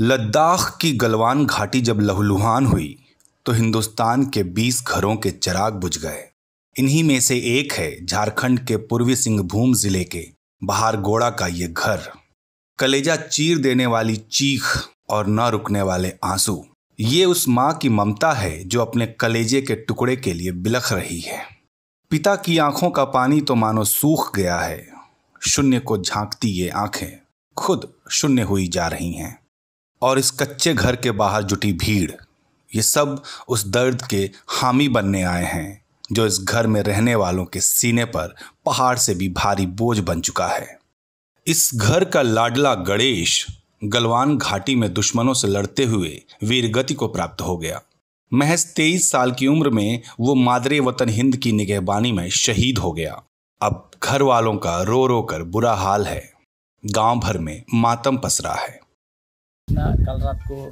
लद्दाख की गलवान घाटी जब लहूलुहान हुई तो हिंदुस्तान के 20 घरों के चिराग बुझ गए इन्हीं में से एक है झारखंड के पूर्वी सिंहभूम जिले के गोड़ा का ये घर कलेजा चीर देने वाली चीख और न रुकने वाले आंसू ये उस माँ की ममता है जो अपने कलेजे के टुकड़े के लिए बिलख रही है पिता की आंखों का पानी तो मानो सूख गया है शून्य को झांकती ये आंखें खुद शून्य हुई जा रही हैं और इस कच्चे घर के बाहर जुटी भीड़ ये सब उस दर्द के हामी बनने आए हैं जो इस घर में रहने वालों के सीने पर पहाड़ से भी भारी बोझ बन चुका है इस घर का लाडला गणेश गलवान घाटी में दुश्मनों से लड़ते हुए वीरगति को प्राप्त हो गया महज तेईस साल की उम्र में वो मादरे वतन हिंद की निगहबानी में शहीद हो गया अब घर वालों का रो रो कर बुरा हाल है गांव भर में मातम पसरा है ना कल रात को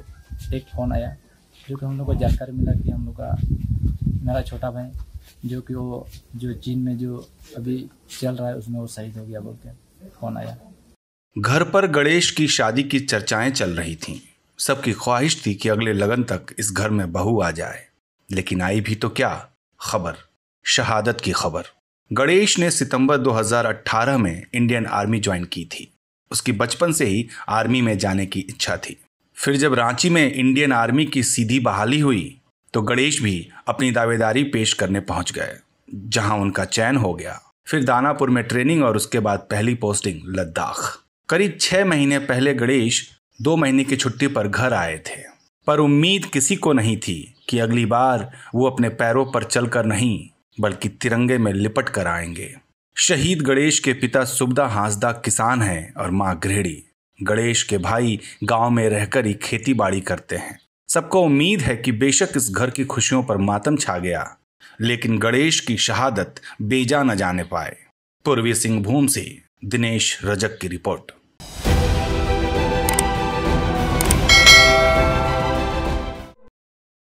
एक फ़ोन आया जो कि हम लोग को जानकारी मिला कि हम लोग का मेरा छोटा भाई जो कि वो जो चीन में जो अभी चल रहा है उसमें वो शहीद हो गया बोल के फ़ोन आया घर पर गणेश की शादी की चर्चाएं चल रही थी सबकी ख्वाहिश थी कि अगले लगन तक इस घर में बहू आ जाए लेकिन आई भी तो क्या खबर शहादत की खबर गणेश ने सितंबर 2018 में इंडियन आर्मी ज्वाइन की थी उसकी बचपन से ही आर्मी में जाने की इच्छा थी फिर जब रांची में इंडियन आर्मी की सीधी बहाली हुई तो गणेश भी अपनी दावेदारी पेश करने पहुंच गए जहां उनका चयन हो गया फिर दानापुर में ट्रेनिंग और उसके बाद पहली पोस्टिंग लद्दाख करीब छह महीने पहले गणेश दो महीने की छुट्टी पर घर आए थे पर उम्मीद किसी को नहीं थी कि अगली बार वो अपने पैरों पर चलकर नहीं बल्कि तिरंगे में लिपट कर आएंगे शहीद गणेश के पिता सुबदा हांसदा किसान हैं और माँ गृहड़ी गणेश के भाई गांव में रहकर ही खेती बाड़ी करते हैं सबको उम्मीद है कि बेशक इस घर की खुशियों पर मातम छा गया लेकिन गणेश की शहादत बेजा न जाने पाए पूर्वी सिंहभूम से दिनेश रजक की रिपोर्ट